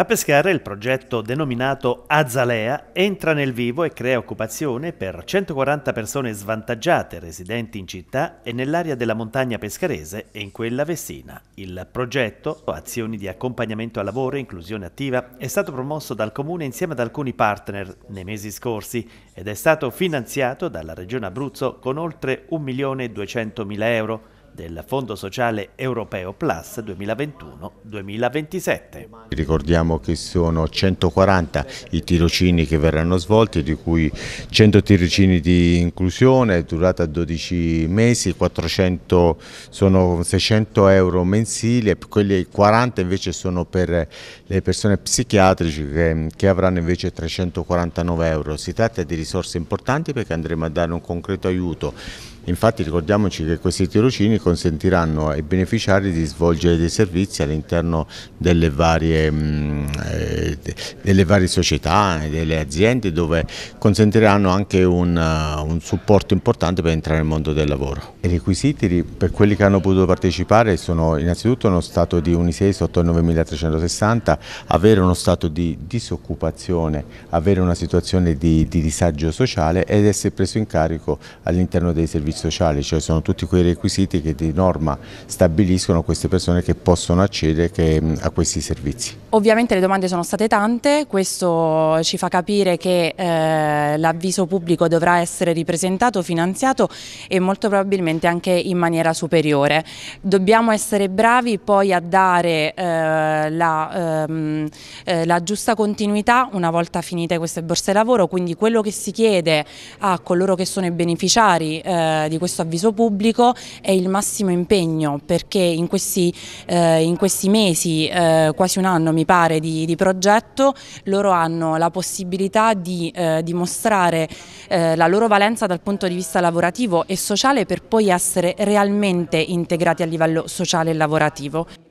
A Pescara il progetto denominato Azalea entra nel vivo e crea occupazione per 140 persone svantaggiate residenti in città e nell'area della montagna pescarese e in quella vestina. Il progetto, azioni di accompagnamento al lavoro e inclusione attiva, è stato promosso dal Comune insieme ad alcuni partner nei mesi scorsi ed è stato finanziato dalla Regione Abruzzo con oltre 1.200.000 euro del Fondo Sociale Europeo Plus 2021-2027. Ricordiamo che sono 140 i tirocini che verranno svolti, di cui 100 tirocini di inclusione, durata 12 mesi, 400 sono 600 euro mensili e quelli 40 invece sono per le persone psichiatriche che, che avranno invece 349 euro. Si tratta di risorse importanti perché andremo a dare un concreto aiuto Infatti ricordiamoci che questi tirocini consentiranno ai beneficiari di svolgere dei servizi all'interno delle, mm, eh, delle varie, società, delle aziende dove consentiranno anche un, eh, un supporto importante per entrare nel mondo del lavoro. I requisiti per quelli che hanno potuto partecipare sono innanzitutto uno stato di Unisei sotto il 9360, avere uno stato di disoccupazione, avere una situazione di, di disagio sociale ed essere preso in carico all'interno dei servizi sociali, cioè sono tutti quei requisiti che di norma stabiliscono queste persone che possono accedere che, a questi servizi. Ovviamente le domande sono state tante, questo ci fa capire che eh, l'avviso pubblico dovrà essere ripresentato, finanziato e molto probabilmente anche in maniera superiore. Dobbiamo essere bravi poi a dare eh, la, ehm, eh, la giusta continuità una volta finite queste borse lavoro, quindi quello che si chiede a coloro che sono i beneficiari eh, di questo avviso pubblico è il massimo impegno perché in questi, eh, in questi mesi, eh, quasi un anno mi pare di, di, progetto, loro hanno la possibilità di eh, dimostrare eh, la loro valenza dal punto di vista lavorativo e sociale per poi essere realmente integrati a livello sociale e lavorativo.